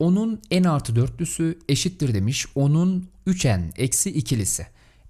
10'un n artı dörtlüsü eşittir demiş. 10'un 3n eksi ikilisi.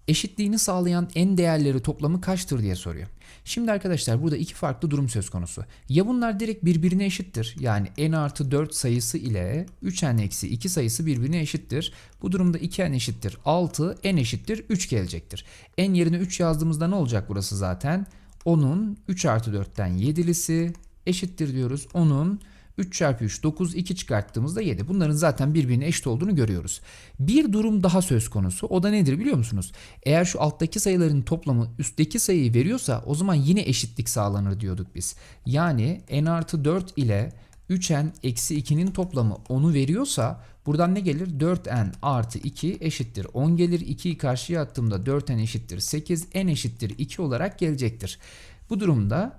Eşitliğini sağlayan n değerleri toplamı kaçtır diye soruyor. Şimdi arkadaşlar burada iki farklı durum söz konusu. Ya bunlar direkt birbirine eşittir. Yani n artı 4 sayısı ile 3n eksi 2 sayısı birbirine eşittir. Bu durumda 2n eşittir 6, n eşittir 3 gelecektir. n yerine 3 yazdığımızda ne olacak burası zaten? 10'un 3 artı 4'ten 7'lisi eşittir diyoruz. 10'un 3 çarpı 3 9 2 çıkarttığımızda 7. Bunların zaten birbirine eşit olduğunu görüyoruz. Bir durum daha söz konusu. O da nedir biliyor musunuz? Eğer şu alttaki sayıların toplamı üstteki sayıyı veriyorsa o zaman yine eşitlik sağlanır diyorduk biz. Yani n artı 4 ile 3n eksi 2'nin toplamı 10'u veriyorsa buradan ne gelir? 4n artı 2 eşittir 10 gelir. 2'yi karşıya attığımda 4n eşittir 8, n eşittir 2 olarak gelecektir. Bu durumda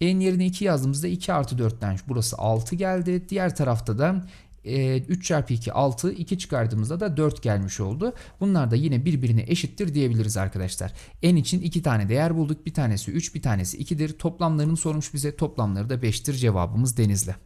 n yerine 2 yazdığımızda 2 artı 4'ten burası 6 geldi. Diğer tarafta da 3 e, çarpı 2 6 2 çıkardığımızda da 4 gelmiş oldu. Bunlar da yine birbirine eşittir diyebiliriz arkadaşlar. N için 2 tane değer bulduk. Bir tanesi 3 bir tanesi 2'dir. Toplamlarını sormuş bize. Toplamları da 5'tir cevabımız denizle.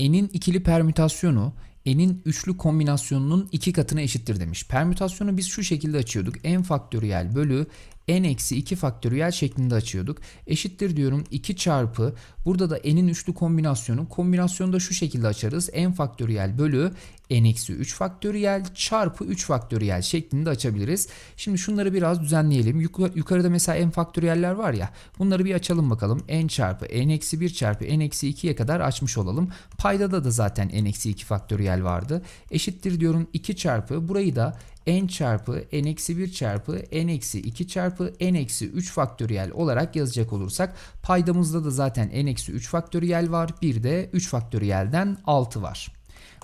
N'in ikili permütasyonu n'in üçlü kombinasyonunun iki katına eşittir demiş. Permütasyonu biz şu şekilde açıyorduk. n faktöriyel bölü n eksi 2 faktöriyel şeklinde açıyorduk. Eşittir diyorum 2 çarpı burada da n'in üçlü kombinasyonu. Kombinasyonu da şu şekilde açarız. n faktöriyel bölü n eksi 3 faktöriyel çarpı 3 faktöriyel şeklinde açabiliriz. Şimdi şunları biraz düzenleyelim. Yukarıda mesela n faktöriyeller var ya bunları bir açalım bakalım. n çarpı n eksi 1 çarpı n eksi 2'ye kadar açmış olalım. Paydada da zaten n eksi 2 faktöriyel vardı. Eşittir diyorum 2 çarpı burayı da n çarpı n eksi 1 çarpı n eksi 2 çarpı n eksi 3 faktöriyel olarak yazacak olursak paydamızda da zaten n eksi 3 faktöriyel var. Bir de 3 faktöriyelden 6 var.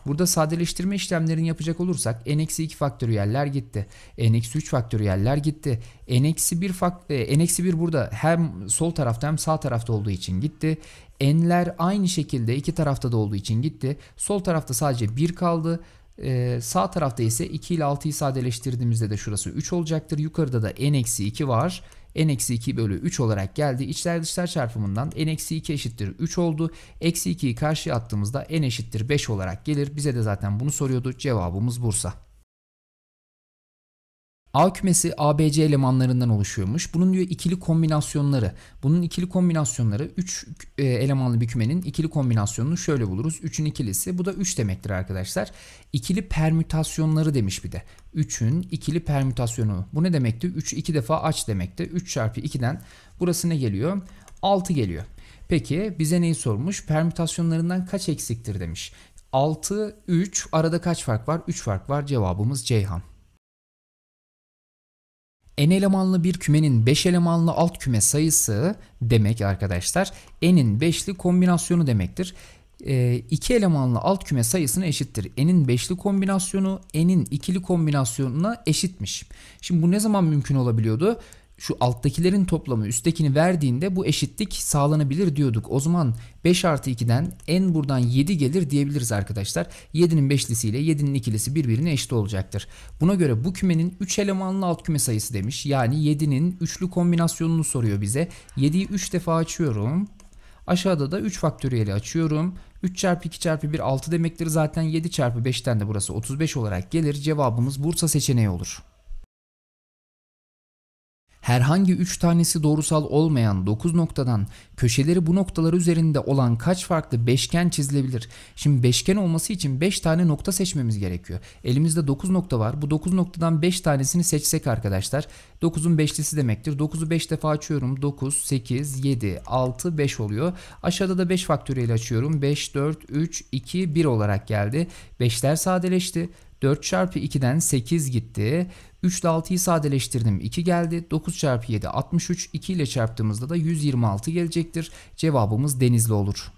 Burada sadeleştirme işlemlerini yapacak olursak n-2 faktöriyeller gitti. n-3 faktöriyeller gitti. n-1 fakt n-1 burada hem sol tarafta hem sağ tarafta olduğu için gitti. n'ler aynı şekilde iki tarafta da olduğu için gitti. Sol tarafta sadece 1 kaldı. Ee, sağ tarafta ise 2 ile 6'yı sadeleştirdiğimizde de şurası 3 olacaktır. Yukarıda da n-2 var n-2 bölü 3 olarak geldi. İçler dışlar çarpımından n-2 eşittir 3 oldu. Eksi 2'yi karşıya attığımızda n eşittir 5 olarak gelir. Bize de zaten bunu soruyordu. Cevabımız Bursa. A kümesi ABC elemanlarından oluşuyormuş. Bunun diyor ikili kombinasyonları. Bunun ikili kombinasyonları 3 e, elemanlı bir kümenin ikili kombinasyonunu şöyle buluruz. 3'ün ikilisi bu da 3 demektir arkadaşlar. İkili permütasyonları demiş bir de. 3'ün ikili permütasyonu. Bu ne demekti? 3'ü 2 defa aç demekti. 3 çarpı 2'den burası ne geliyor? 6 geliyor. Peki bize neyi sormuş? Permütasyonlarından kaç eksiktir demiş. 6, 3 arada kaç fark var? 3 fark var cevabımız Ceyhan n elemanlı bir kümenin 5 elemanlı alt küme sayısı demek arkadaşlar n'in 5'li kombinasyonu demektir. 2 e, ee, elemanlı alt küme sayısına eşittir. n'in 5'li kombinasyonu n'in ikili kombinasyonuna eşitmiş. Şimdi bu ne zaman mümkün olabiliyordu? şu alttakilerin toplamı üsttekini verdiğinde bu eşitlik sağlanabilir diyorduk. O zaman 5 artı 2'den en buradan 7 gelir diyebiliriz arkadaşlar. 7'nin 5'lisi ile 7'nin ikilisi birbirine eşit olacaktır. Buna göre bu kümenin 3 elemanlı alt küme sayısı demiş. Yani 7'nin üçlü kombinasyonunu soruyor bize. 7'yi 3 defa açıyorum. Aşağıda da 3 faktöriyeli açıyorum. 3 çarpı 2 çarpı 1 6 demektir. Zaten 7 çarpı 5'ten de burası 35 olarak gelir. Cevabımız Bursa seçeneği olur herhangi 3 tanesi doğrusal olmayan 9 noktadan köşeleri bu noktalar üzerinde olan kaç farklı beşgen çizilebilir? Şimdi beşgen olması için 5 tane nokta seçmemiz gerekiyor. Elimizde 9 nokta var. Bu 9 noktadan 5 tanesini seçsek arkadaşlar 9'un 5'lisi demektir. 9'u 5 defa açıyorum. 9, 8, 7, 6, 5 oluyor. Aşağıda da 5 faktöriyel açıyorum. 5, 4, 3, 2, 1 olarak geldi. 5'ler sadeleşti. 4 çarpı 2'den 8 gitti. 3 ile 6'yı sadeleştirdim 2 geldi. 9 çarpı 7 63. 2 ile çarptığımızda da 126 gelecektir. Cevabımız Denizli olur.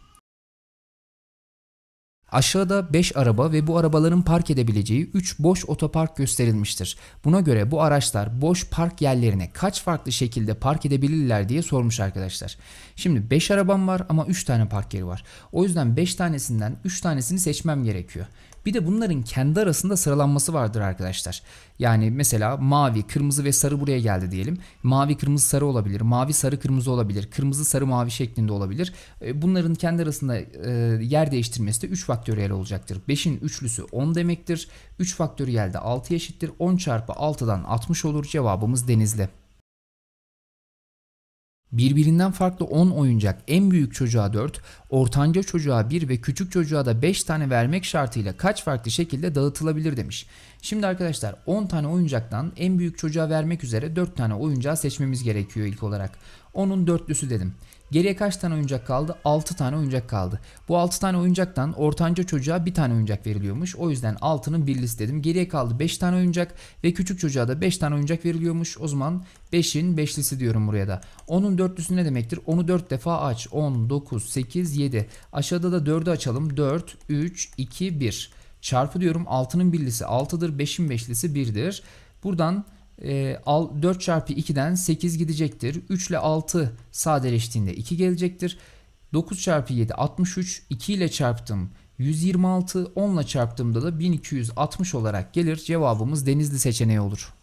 Aşağıda 5 araba ve bu arabaların park edebileceği 3 boş otopark gösterilmiştir. Buna göre bu araçlar boş park yerlerine kaç farklı şekilde park edebilirler diye sormuş arkadaşlar. Şimdi 5 arabam var ama 3 tane park yeri var. O yüzden 5 tanesinden 3 tanesini seçmem gerekiyor. Bir de bunların kendi arasında sıralanması vardır arkadaşlar. Yani mesela mavi, kırmızı ve sarı buraya geldi diyelim. Mavi, kırmızı, sarı olabilir. Mavi, sarı, kırmızı olabilir. Kırmızı, sarı, mavi şeklinde olabilir. E, bunların kendi arasında e, yer değiştirmesi de 3 faktöriyel olacaktır. 5'in üçlüsü 10 demektir. 3 faktöriyel de 6 eşittir. 10 çarpı 6'dan 60 olur. Cevabımız denizli. Birbirinden farklı 10 oyuncak en büyük çocuğa 4, ortanca çocuğa 1 ve küçük çocuğa da 5 tane vermek şartıyla kaç farklı şekilde dağıtılabilir demiş. Şimdi arkadaşlar 10 tane oyuncaktan en büyük çocuğa vermek üzere 4 tane oyuncağı seçmemiz gerekiyor ilk olarak. Onun dörtlüsü dedim. Geriye kaç tane oyuncak kaldı? 6 tane oyuncak kaldı. Bu 6 tane oyuncaktan ortanca çocuğa 1 tane oyuncak veriliyormuş. O yüzden 6'nın birlisi dedim. Geriye kaldı 5 tane oyuncak ve küçük çocuğa da 5 tane oyuncak veriliyormuş. O zaman 5'in 5'lisi diyorum buraya da. Onun dörtlüsü ne demektir? Onu 4 defa aç. 10, 9, 8, 7. Aşağıda da 4'ü açalım. 4, 3, 2, 1. Çarpı diyorum 6'nın birlisi 6'dır. 5'in beşlisi 1'dir. Buradan 4 e, çarpı 2'den 8 gidecektir. 3 ile 6 sadeleştiğinde 2 gelecektir. 9 çarpı 7 63. 2 ile çarptım 126. 10 ile çarptığımda da 1260 olarak gelir. Cevabımız denizli seçeneği olur.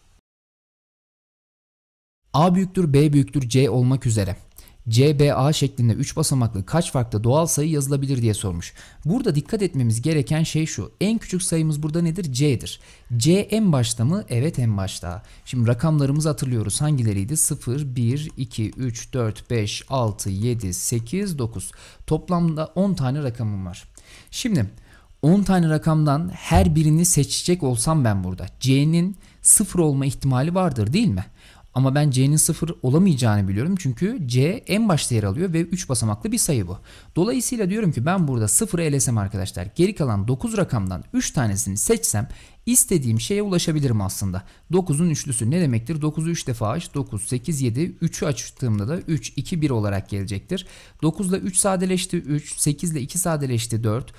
A büyüktür B büyüktür C olmak üzere CBA şeklinde 3 basamaklı kaç farklı doğal sayı yazılabilir diye sormuş. Burada dikkat etmemiz gereken şey şu. En küçük sayımız burada nedir? C'dir. C en başta mı? Evet en başta. Şimdi rakamlarımızı hatırlıyoruz. Hangileriydi? 0, 1, 2, 3, 4, 5, 6, 7, 8, 9. Toplamda 10 tane rakamım var. Şimdi 10 tane rakamdan her birini seçecek olsam ben burada. C'nin 0 olma ihtimali vardır değil mi? Ama ben C'nin 0 olamayacağını biliyorum. Çünkü C en başta yer alıyor ve 3 basamaklı bir sayı bu. Dolayısıyla diyorum ki ben burada 0'ı elesem arkadaşlar geri kalan 9 rakamdan 3 tanesini seçsem istediğim şeye ulaşabilirim aslında. 9'un üçlüsü ne demektir? 9'u 3 defa aç. 9, 8, 7. 3'ü açtığımda da 3, 2, 1 olarak gelecektir. 9 ile 3 sadeleşti 3. 8 ile 2 sadeleşti 4.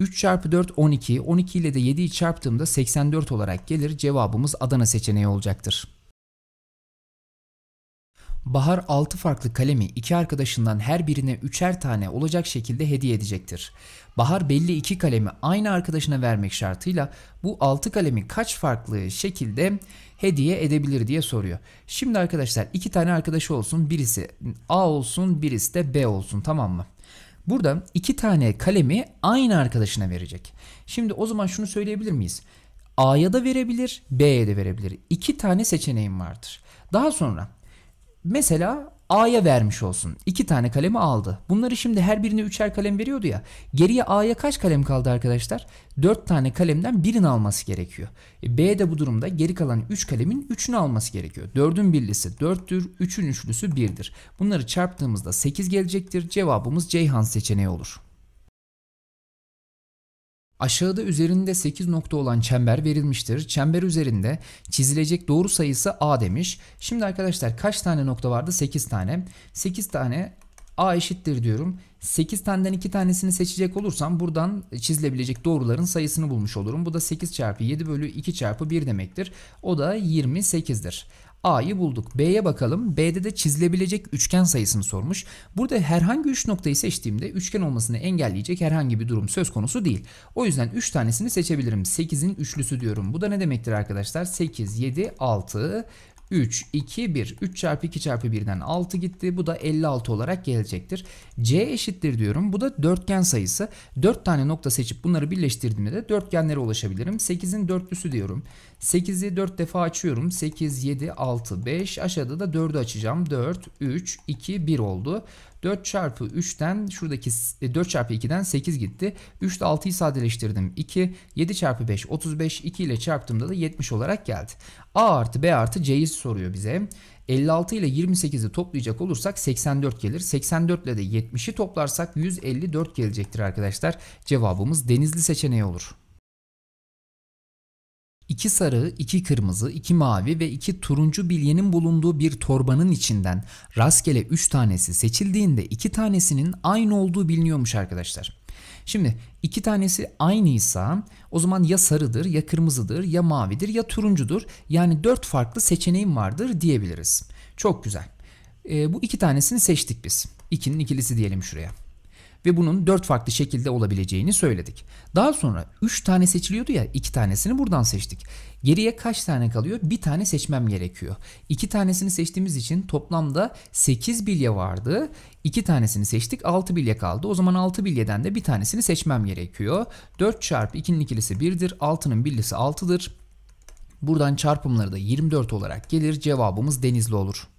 3 çarpı 4 12. 12 ile de 7'yi çarptığımda 84 olarak gelir. Cevabımız Adana seçeneği olacaktır. Bahar 6 farklı kalemi iki arkadaşından her birine üçer tane olacak şekilde hediye edecektir. Bahar belli iki kalemi aynı arkadaşına vermek şartıyla bu 6 kalemi kaç farklı şekilde hediye edebilir diye soruyor. Şimdi arkadaşlar iki tane arkadaşı olsun birisi A olsun birisi de B olsun tamam mı? Burada iki tane kalemi aynı arkadaşına verecek. Şimdi o zaman şunu söyleyebilir miyiz? A'ya da verebilir, B'ye de verebilir. İki tane seçeneğim vardır. Daha sonra mesela A'ya vermiş olsun. İki tane kalemi aldı. Bunları şimdi her birine üçer kalem veriyordu ya. Geriye A'ya kaç kalem kaldı arkadaşlar? Dört tane kalemden birini alması gerekiyor. E, B de bu durumda geri kalan üç kalemin üçünü alması gerekiyor. Dördün birlisi dörttür, üçün üçlüsü birdir. Bunları çarptığımızda sekiz gelecektir. Cevabımız Ceyhan seçeneği olur. Aşağıda üzerinde 8 nokta olan çember verilmiştir. Çember üzerinde çizilecek doğru sayısı A demiş. Şimdi arkadaşlar kaç tane nokta vardı? 8 tane. 8 tane A eşittir diyorum. 8 taneden 2 tanesini seçecek olursam buradan çizilebilecek doğruların sayısını bulmuş olurum. Bu da 8 çarpı 7 bölü 2 çarpı 1 demektir. O da 28'dir. A'yı bulduk. B'ye bakalım. B'de de çizilebilecek üçgen sayısını sormuş. Burada herhangi 3 noktayı seçtiğimde üçgen olmasını engelleyecek herhangi bir durum söz konusu değil. O yüzden 3 tanesini seçebilirim. 8'in üçlüsü diyorum. Bu da ne demektir arkadaşlar? 8, 7, 6, 3, 2, 1. 3 çarpı 2 çarpı 1'den 6 gitti. Bu da 56 olarak gelecektir. C eşittir diyorum. Bu da dörtgen sayısı. 4 tane nokta seçip bunları birleştirdiğimde de dörtgenlere ulaşabilirim. 8'in dörtlüsü diyorum. 8'i 4 defa açıyorum. 8, 7, 6, 5. Aşağıda da 4'ü açacağım. 4, 3, 2, 1 oldu. 4 çarpı 3'ten şuradaki 4 e, çarpı 2'den 8 gitti. 3 ile 6'yı sadeleştirdim. 2, 7 çarpı 5, 35. 2 ile çarptığımda da 70 olarak geldi. A artı B artı C'yi soruyor bize. 56 ile 28'i toplayacak olursak 84 gelir. 84 ile de 70'i toplarsak 154 gelecektir arkadaşlar. Cevabımız denizli seçeneği olur. İki sarı, iki kırmızı, iki mavi ve iki turuncu bilyenin bulunduğu bir torbanın içinden rastgele 3 tanesi seçildiğinde iki tanesinin aynı olduğu biliniyormuş arkadaşlar. Şimdi iki tanesi aynıysa o zaman ya sarıdır ya kırmızıdır ya mavidir ya turuncudur. Yani 4 farklı seçeneğim vardır diyebiliriz. Çok güzel. E, bu iki tanesini seçtik biz. İkinin ikilisi diyelim şuraya ve bunun 4 farklı şekilde olabileceğini söyledik. Daha sonra 3 tane seçiliyordu ya 2 tanesini buradan seçtik. Geriye kaç tane kalıyor? Bir tane seçmem gerekiyor. İki tanesini seçtiğimiz için toplamda 8 bilye vardı. İki tanesini seçtik 6 bilye kaldı. O zaman 6 bilyeden de bir tanesini seçmem gerekiyor. 4 çarpı 2'nin ikilisi 1'dir. 6'nın bilyesi 6'dır. Buradan çarpımları da 24 olarak gelir. Cevabımız denizli olur.